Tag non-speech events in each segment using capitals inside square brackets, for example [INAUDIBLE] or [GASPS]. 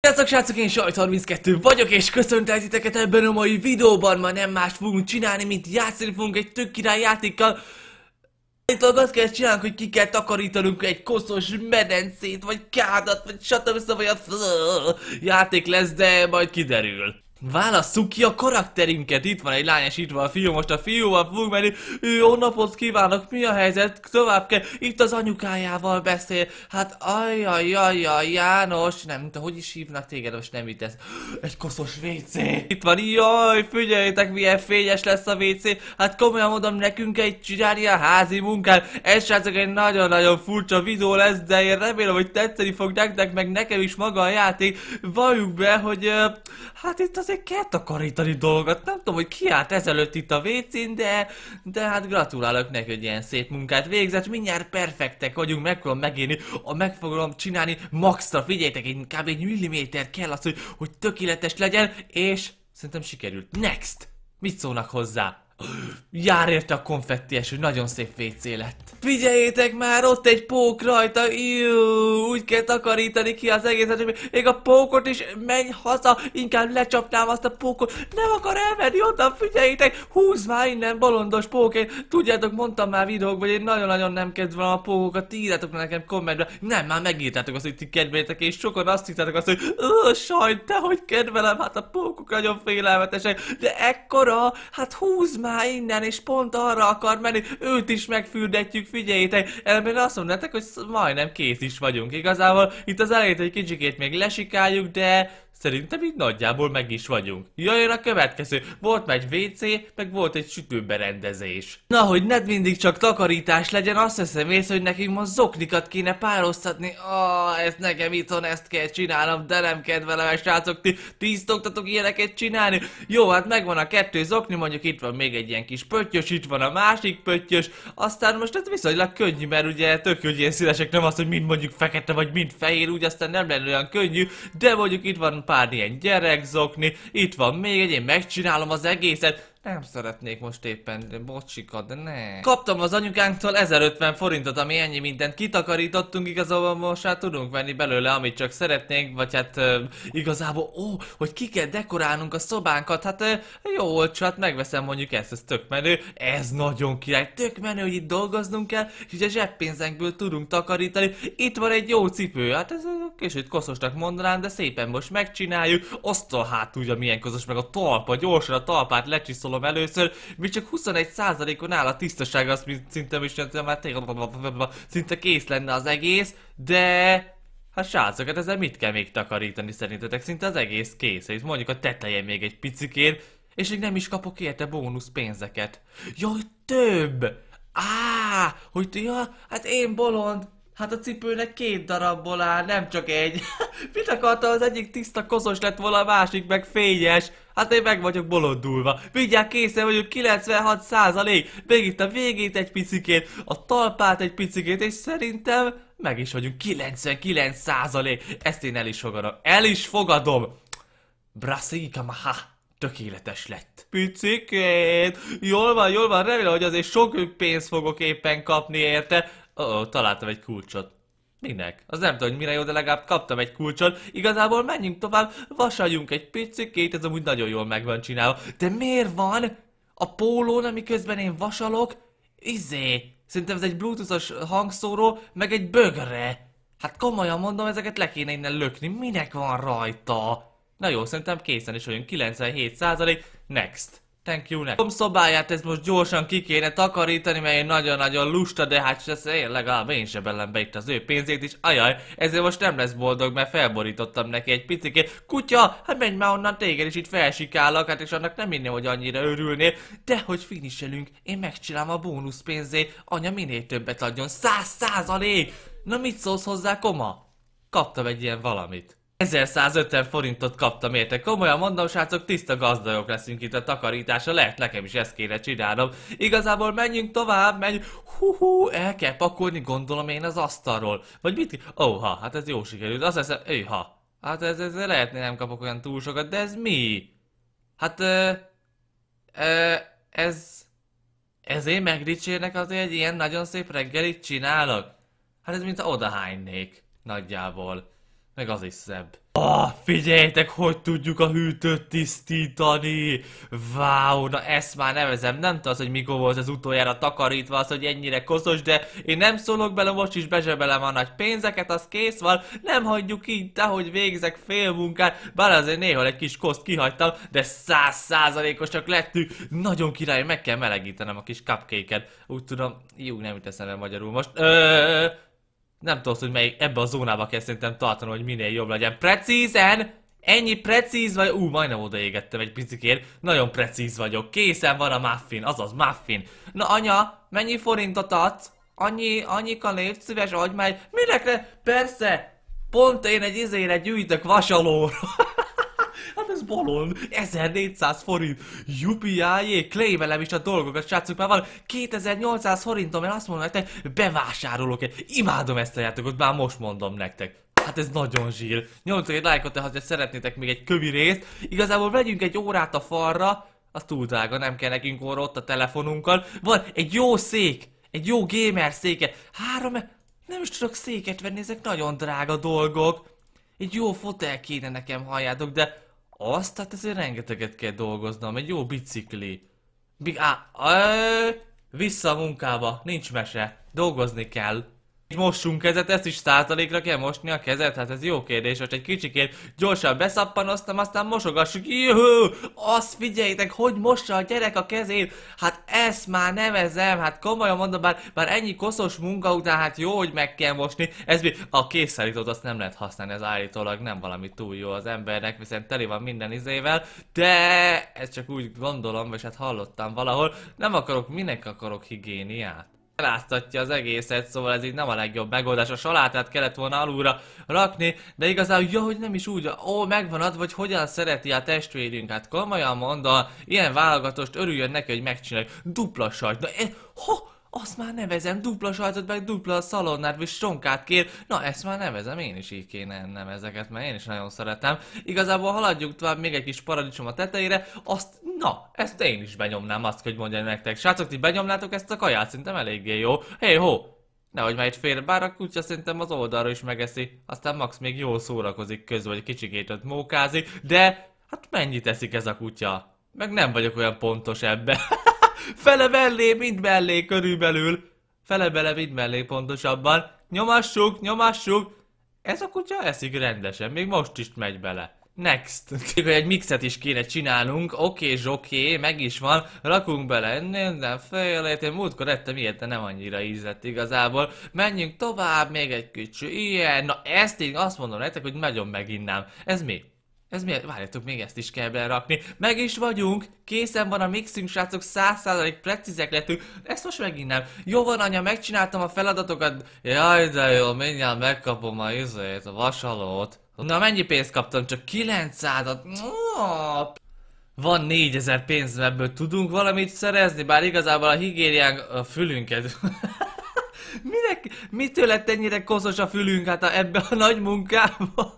Sziasztok srácok, én Sajt32 vagyok, és köszöntelek titeket ebben a mai videóban, ma nem más fogunk csinálni, mint játszani fogunk egy tök király játékkal. Állítólag azt kell csinálnunk, hogy ki kell takarítanunk egy koszos medencét, vagy kádat, vagy stb. szóval játék lesz, de majd kiderül. Válasszuk ki a karakterünket, itt van egy lány és itt van a fiú, most a fiúval fogunk menni, jó napot kívánok, mi a helyzet, tovább kell, itt az anyukájával beszél, hát ajajajaj, János, nem, mint hogy is hívnak téged, most nem itt ez, egy koszos WC, itt van, jaj, figyeljétek milyen fényes lesz a WC, hát komolyan mondom, nekünk egy csinálni a házi munkán, ez srácok egy nagyon-nagyon furcsa videó lesz, de én remélem, hogy tetszeni fog nektek, meg nekem is maga a játék, valljuk be, hogy, hát itt az azért kell takarítani dolgot. Nem tudom, hogy ki állt ezelőtt itt a vécén, de, de hát gratulálok neki, hogy ilyen szép munkát végzett. Mindjárt perfektek vagyunk, meg fogom megírni, a meg fogom csinálni maxra. Figyeljtek, egy, kb. egy milliméter kell az, hogy, hogy tökéletes legyen, és szerintem sikerült. Next! Mit szólnak hozzá? Jár érte a konfetti eső, nagyon szép WC lett. Figyeljétek már, ott egy pók rajta, Iu, úgy kell takarítani ki az egészet, hogy még a pókot is menj haza, inkább lecsapnám azt a pókot. Nem akar elmenni oda, figyeljétek, húz már innen bolondos pók, én tudjátok, mondtam már videók, hogy én nagyon-nagyon nem kedvelem a pókokat, írjátok meg nekem kommentbe, nem, már megírtátok azt, hogy ti kedvétek, és sokan azt hittátok azt, hogy sajt, te hogy kedvelem, hát a pókok nagyon félelmetesek, de ekkora, hát húz már már innen, és pont arra akar menni, őt is megfürdetjük, figyeljétek. Ebben azt mondjátok, hogy majdnem kész is vagyunk. Igazából itt az elejét egy kicsikét még lesikáljuk, de Szerintem így nagyjából meg is vagyunk. Jöjjön a következő. Volt egy WC, meg volt egy sütőberendezés. Na, hogy ne mindig csak takarítás legyen, azt hiszem észre, hogy nekünk most zoknikat kéne pároztatni. Ah, ez nekem itthon ezt kell csinálnom, de nem kedvelem, srácok, ti, ti szoktatok ilyeneket csinálni. Jó, hát megvan a kettő zokni, mondjuk itt van még egy ilyen kis pöttyös, itt van a másik pöttyös. Aztán most ez viszonylag könnyű, mert ugye tök hogy ilyen szívesek, nem az, hogy mind mondjuk fekete vagy mind fehér, úgy aztán nem lenne olyan könnyű, de mondjuk itt van pár ilyen gyerekzokni, itt van még egy, én megcsinálom az egészet, nem szeretnék most éppen, bocsikat, de ne. Kaptam az anyukánktól 1050 forintot, ami ennyi mindent kitakarítottunk, igazából most már hát tudunk venni belőle, amit csak szeretnénk, vagy hát euh, igazából, ó, hogy ki kell dekorálnunk a szobánkat, hát euh, jó olcsó, hát megveszem mondjuk ezt, ez tök menő, ez nagyon király, tök menő, hogy itt dolgoznunk kell, és ugye zseppénzenkből tudunk takarítani, itt van egy jó cipő, hát ez kicsit koszosnak mondanám, de szépen most megcsináljuk, hát a hát ugye milyen közös, meg a talpa, gyorsan a talpát lecsiszolom, hallom először, mi csak 21%-on áll a tisztaság, azt mint szinte is már hát szinte kész lenne az egész, de... Hát srácok, hát ezzel mit kell még takarítani szerintetek? Szinte az egész kész, és mondjuk a teteje még egy picikén, és még nem is kapok érte bónusz pénzeket. Jaj, több! Á, hogy ti, ja, hát én bolond, Hát a cipőnek két darabból áll, nem csak egy. [LAUGHS] Mit akartam, az egyik tiszta koszos lett volna, a másik meg fényes. Hát én meg vagyok bolondulva. Mindjárt készen vagyok 96 százalék. Még itt a végét egy picikét, a talpát egy picikét, és szerintem meg is vagyunk 99 százalék. Ezt én el is fogadom. El is fogadom. Brasika maha tökéletes lett. Picikét! Jól van, jól van, remélem, hogy azért sok pénzt fogok éppen kapni érte. Ó, oh, találtam egy kulcsot. Minek? Az nem tudom, hogy mire jó, de legalább kaptam egy kulcsot. Igazából menjünk tovább, vasaljunk egy picikét, ez amúgy nagyon jól meg van csinálva. De miért van a pólón, ami közben én vasalok, izé, szerintem ez egy bluetoothos hangszóró, meg egy bögre. Hát komolyan mondom, ezeket le kéne innen lökni, minek van rajta? Na jó, szerintem készen is vagyunk, 97% next. Thank you -nek. szobáját ezt most gyorsan ki kéne takarítani, mert én nagyon-nagyon lusta, de hát ez én legalább én sem be itt az ő pénzét is. Ajaj, ezért most nem lesz boldog, mert felborítottam neki egy picikét. Kutya, hát menj már onnan téged is itt felsikállak, hát és annak nem inni, hogy annyira örülnél. De hogy finiselünk, én megcsinálom a bónusz pénzét, anya minél többet adjon, száz százalék! Na mit szólsz hozzá, koma? Kaptam egy ilyen valamit. 1150 forintot kaptam érte. Komolyan mondom, srácok, tiszta gazdagok leszünk itt a takarításra. Lehet nekem is ezt kéne csinálnom. Igazából menjünk tovább, menj. Hú, hú, el kell pakolni, gondolom én az asztalról. Vagy mit? Óha, hát ez jó sikerült. Azt hiszem, őha. Hát ez, ez lehetne nem kapok olyan túl sokat, de ez mi? Hát, ö, ö, ez... én megdicsérnek azért, egy ilyen nagyon szép reggelit csinálok? Hát ez mint odahánynék, nagyjából. Meg az is szebb. Ah, figyeljetek, hogy tudjuk a hűtőt tisztítani! Wow, na ezt már nevezem. Nem tudom, hogy mikor volt az utoljára takarítva az, hogy ennyire koszos, de én nem szólok bele, most is bezsebelem a nagy pénzeket, az kész van, nem hagyjuk így, de hogy végzek fél munkát, bár azért néha egy kis koszt kihagytam, de száz százalékosak lettünk. Nagyon király, meg kell melegítenem a kis cupcake-et. Úgy tudom, jó, nem jut el magyarul most. Öööö, nem tudod, hogy melyik, ebbe a zónába kell szerintem hogy minél jobb legyen. Precízen! Ennyi precíz vagy... Ú, majdnem odaégettem egy picikért. Nagyon precíz vagyok. Készen van a muffin, azaz muffin. Na anya, mennyi forintot adsz? Annyi, annyi légy szíves, adj már egy... Persze! Pont én egy izére gyűjtök vasalóra. [LAUGHS] Hát ez balon, 1400 forint, jupiájé, klémelem is a dolgokat, srácok, már van 2800 forintom, mert azt mondom nektek, bevásárolok -e. Imádom ezt a játékot, már most mondom nektek. Hát ez nagyon zsír. Nyomjatok egy lájkot, tehát, ha szeretnétek még egy kövi részt. Igazából vegyünk egy órát a falra, az túl drága, nem kell nekünk orra ott a telefonunkkal. Van egy jó szék, egy jó gamer széke. Három, e- nem is tudok széket venni, ezek nagyon drága dolgok. Egy jó fotel kéne nekem, halljátok, de azt, tehát ezért rengeteget kell dolgoznom, egy jó bicikli. Big, á, ö, vissza a munkába, nincs mese, dolgozni kell mossunk kezet, ezt is százalékra kell mosni a kezet? Hát ez jó kérdés, most egy kicsikét gyorsan beszappanoztam, aztán mosogassuk. Juhú! Azt figyeljétek, hogy mossa a gyerek a kezét? Hát ezt már nevezem, hát komolyan mondom, bár, bár ennyi koszos munka után, hát jó, hogy meg kell mosni. Ez mi? A készszállítót azt nem lehet használni, ez állítólag nem valami túl jó az embernek, viszont teli van minden izével, de ezt csak úgy gondolom, és hát hallottam valahol, nem akarok, minek akarok higiéniát? eláztatja az egészet, szóval ez így nem a legjobb megoldás. A salátát kellett volna alulra rakni, de igazából, ja, hogy nem is úgy, ó, megvan adva, hogy hogyan szereti a testvérünk. Hát komolyan mondom, ilyen válogatost örüljön neki, hogy megcsináljuk. Dupla sajt. Na, e, eh, ho, azt már nevezem, dupla sajtot, meg dupla szalonnát, vagy sonkát kér. Na, ezt már nevezem, én is így kéne ennem ezeket, mert én is nagyon szeretem. Igazából haladjuk tovább, még egy kis paradicsom a tetejére, azt Na, ezt én is benyomnám azt, hogy mondjam nektek. Srácok, ti benyomnátok ezt a kaját, szerintem eléggé jó. Hé, hey, ho! Nehogy már itt fél, bár a kutya szerintem az oldalra is megeszi. Aztán Max még jó szórakozik közben, hogy kicsikét ott mókázik, de hát mennyit eszik ez a kutya? Meg nem vagyok olyan pontos ebbe. [LAUGHS] Fele mellé, mind mellé körülbelül. Fele bele, mind mellé pontosabban. Nyomassuk, nyomassuk. Ez a kutya eszik rendesen, még most is megy bele. Next. Még egy mixet is kéne csinálnunk, oké, okay, okay, meg is van, rakunk bele minden fejlejt, én múltkor ettem ilyet, de nem annyira ízlett igazából. Menjünk tovább, még egy kicsi, ilyen, na ezt én azt mondom nektek, hogy nagyon meginnám. Ez mi? Ez miért? Várjátok, még ezt is kell belerakni. Meg is vagyunk! Készen van a mixünk, srácok, százalék precízek lettünk. Ezt most megint nem. Jó van, anya, megcsináltam a feladatokat. Jaj, de jó, mindjárt megkapom a izét, a vasalót. Na, mennyi pénzt kaptam? Csak 900-at. Van 4000 pénz, ebből tudunk valamit szerezni? Bár igazából a higiéniánk a fülünket. [LAUGHS] Minek, mitől lett ennyire koszos a fülünk hát a, ebbe a nagy munkába?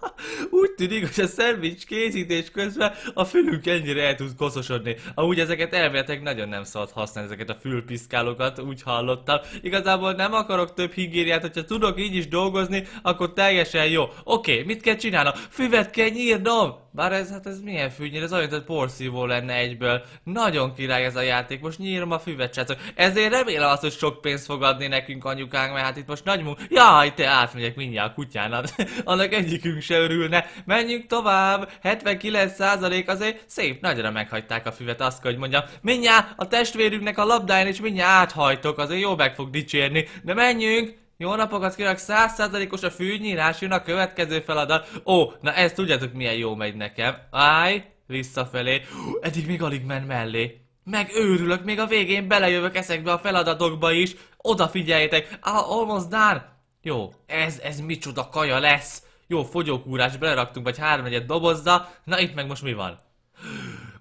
Úgy tűnik, hogy a szendvics készítés közben a fülünk ennyire el tud koszosodni. Amúgy ezeket elméletek nagyon nem szabad használni, ezeket a fülpiszkálókat, úgy hallottam. Igazából nem akarok több higériát, hogyha tudok így is dolgozni, akkor teljesen jó. Oké, okay, mit kell csinálnom? Füvet kell nyírnom! Bár ez, hát ez milyen fűnyír, ez olyan, hogy porszívó lenne egyből. Nagyon király ez a játék, most nyírom a füvet, srácok. Ezért remélem azt, hogy sok pénzt fog adni nekünk anyukánk, mert hát itt most nagy munk... Jaj, te átmegyek mindjárt a kutyánat. [LAUGHS] Annak egyikünk se örülne. Menjünk tovább, 79% azért szép nagyra meghagyták a füvet, azt kell, hogy mondjam. Mindjárt a testvérünknek a labdáján is mindjárt áthajtok, azért jó meg fog dicsérni. De menjünk, jó napokat kívánok, százszázalékos a fűnyírás, jön a következő feladat. Ó, na ezt tudjátok milyen jó megy nekem. Állj, visszafelé. Hú, eddig még alig ment mellé. Megőrülök, még a végén belejövök ezekbe a feladatokba is. Odafigyeljetek, ah, almost done. Jó, ez, ez micsoda kaja lesz. Jó, fogyókúrás, beleraktunk vagy hármegyet dobozza. Na itt meg most mi van?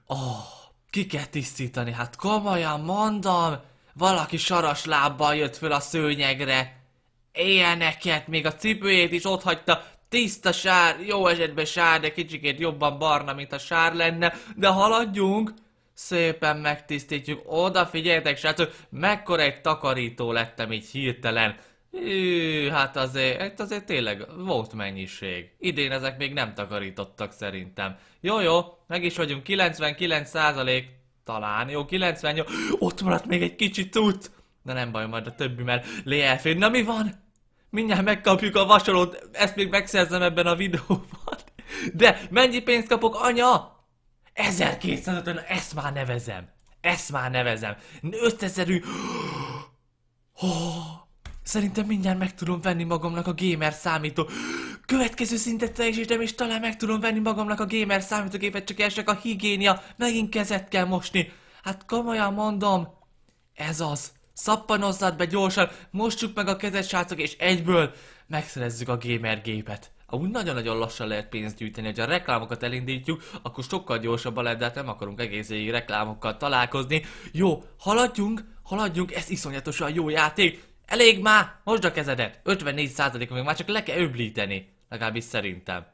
Oh, ki kell tisztítani, hát komolyan mondom. Valaki saras lábbal jött föl a szőnyegre. Éjjelneket, még a cipőjét is ott hagyta, tiszta sár, jó esetben sár, de kicsikét jobban barna, mint a sár lenne, de haladjunk! Szépen megtisztítjuk, figyeljetek, srácok, mekkora egy takarító lettem így hirtelen. Hű, hát azért, hát azért tényleg volt mennyiség. Idén ezek még nem takarítottak szerintem. Jó, jó, meg is vagyunk, 99% talán, jó, 98, ott maradt még egy kicsit út. Na nem baj, majd a többi mert Lé Na mi van? Mindjárt megkapjuk a vasalót, ezt még megszerzem ebben a videóban. De mennyi pénzt kapok, anya? 1250, na ezt már nevezem. Ezt már nevezem. 5000 oh, Szerintem mindjárt meg tudom venni magamnak a gamer számító. Következő szintet teljesítem, és talán meg tudom venni magamnak a gamer számítógépet, csak esek a higiénia. Megint kezet kell mosni. Hát komolyan mondom, ez az. Szappanozzad be gyorsan, mostjuk meg a kezed srácok, és egyből megszerezzük a gamer gépet. Amúgy nagyon-nagyon lassan lehet pénzt gyűjteni, hogy a reklámokat elindítjuk, akkor sokkal gyorsabban lehet, de hát nem akarunk egész éjjel reklámokkal találkozni. Jó, haladjunk, haladjunk, ez iszonyatosan jó játék. Elég már, mosd a kezedet. 54% még már csak le kell öblíteni. Legalábbis szerintem.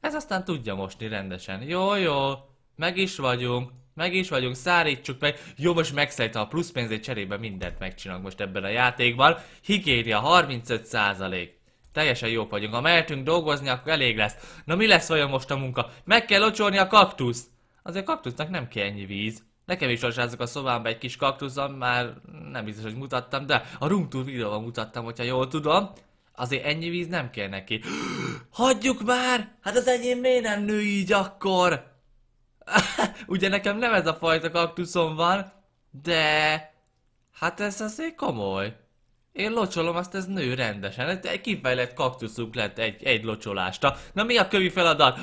Ez aztán tudja mosni rendesen. Jó, jó, meg is vagyunk. Meg is vagyunk, szárítsuk meg. Jó, most megszállítha a plusz pénzét cserébe mindent megcsinálunk most ebben a játékban. Higéria 35%. Teljesen jók vagyunk. Ha mehetünk dolgozni, akkor elég lesz. Na mi lesz vajon most a munka? Meg kell locsolni a kaktuszt. Azért a kaktusznak nem kell ennyi víz. Nekem is lazsázok a szobámba egy kis kaktuszom, már nem biztos, hogy mutattam, de a Room videóban mutattam, hogyha jól tudom. Azért ennyi víz nem kell neki. [GASPS] Hagyjuk már! Hát az enyém miért nem nő így akkor? [LAUGHS] Ugye nekem nem ez a fajta kaktuszom van, de... Hát ez azért komoly. Én locsolom, azt ez nő rendesen. Egy kifejlett kaktuszunk lett egy, egy locsolásta. Na mi a kövi feladat?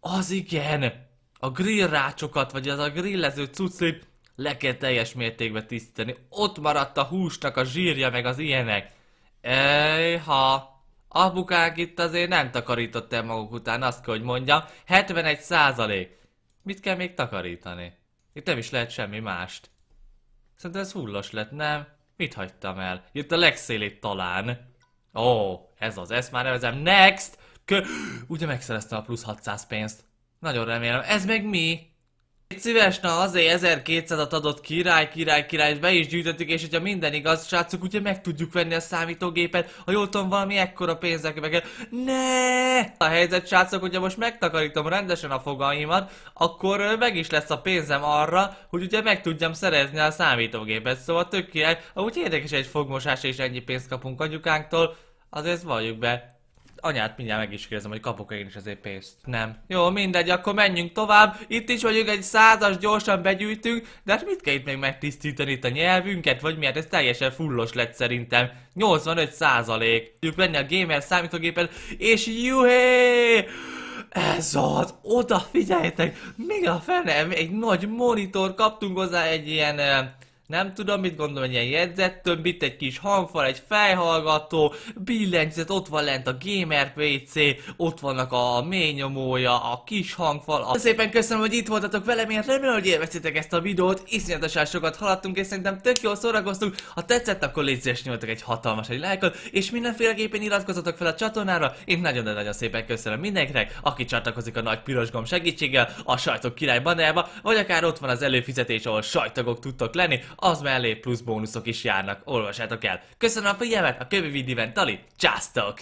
Az igen! A rácsokat vagy az a grillező cuclit le kell teljes mértékben tisztítani. Ott maradt a húsnak a zsírja, meg az ilyenek. Ejha! Apukák itt azért nem takarított el maguk után, azt kell, hogy mondjam. 71 százalék. Mit kell még takarítani? Itt nem is lehet semmi mást. Szerintem ez hullas lett, nem? Mit hagytam el? Itt a legszélét talán. Ó, oh, ez az, ezt már nevezem. Next! Kö... Ugye megszereztem a plusz 600 pénzt. Nagyon remélem. Ez meg mi? Szíves, na azért 1200-at adott király, király, király, be is gyűjtöttük, és hogyha minden igaz, srácok, ugye meg tudjuk venni a számítógépet, ha jól tudom, valami ekkora pénzek meg Ne! A helyzet, srácok, hogyha most megtakarítom rendesen a fogaimat, akkor meg is lesz a pénzem arra, hogy ugye meg tudjam szerezni a számítógépet, szóval tök király, amúgy érdekes egy fogmosás és ennyi pénzt kapunk anyukánktól, azért valljuk be, anyát mindjárt meg is kérdezem, hogy kapok én is azért pénzt. Nem. Jó, mindegy, akkor menjünk tovább. Itt is vagyunk egy százas, gyorsan begyűjtünk, de hát mit kell itt még megtisztítani itt a nyelvünket, vagy miért? Hát ez teljesen fullos lett szerintem. 85 százalék. Tudjuk lenni a gamer számítógépen, és juhé! ez az, oda figyeljetek, még a fene, egy nagy monitor, kaptunk hozzá egy ilyen nem tudom, mit gondolom, egy ilyen jegyzett itt egy kis hangfal, egy fejhallgató, billentyűzet, ott van lent a gamer PC, ott vannak a ményomója a kis hangfal. A... Szépen köszönöm, hogy itt voltatok velem, én remélem, hogy élveztétek ezt a videót, iszonyatosan sokat haladtunk, és szerintem tök jól szórakoztunk. Ha tetszett, akkor légy nyomjatok egy hatalmas egy lájkot, és mindenféleképpen iratkozatok fel a csatornára. Én nagyon-nagyon szépen köszönöm mindenkinek, aki csatlakozik a nagy piros gomb segítséggel, a sajtok király bannerba, vagy akár ott van az előfizetés, ahol sajtagok tudtok lenni, az mellé plusz bónuszok is járnak. Olvassátok el. Köszönöm a figyelmet, a köbbi videóban Tali, császtok!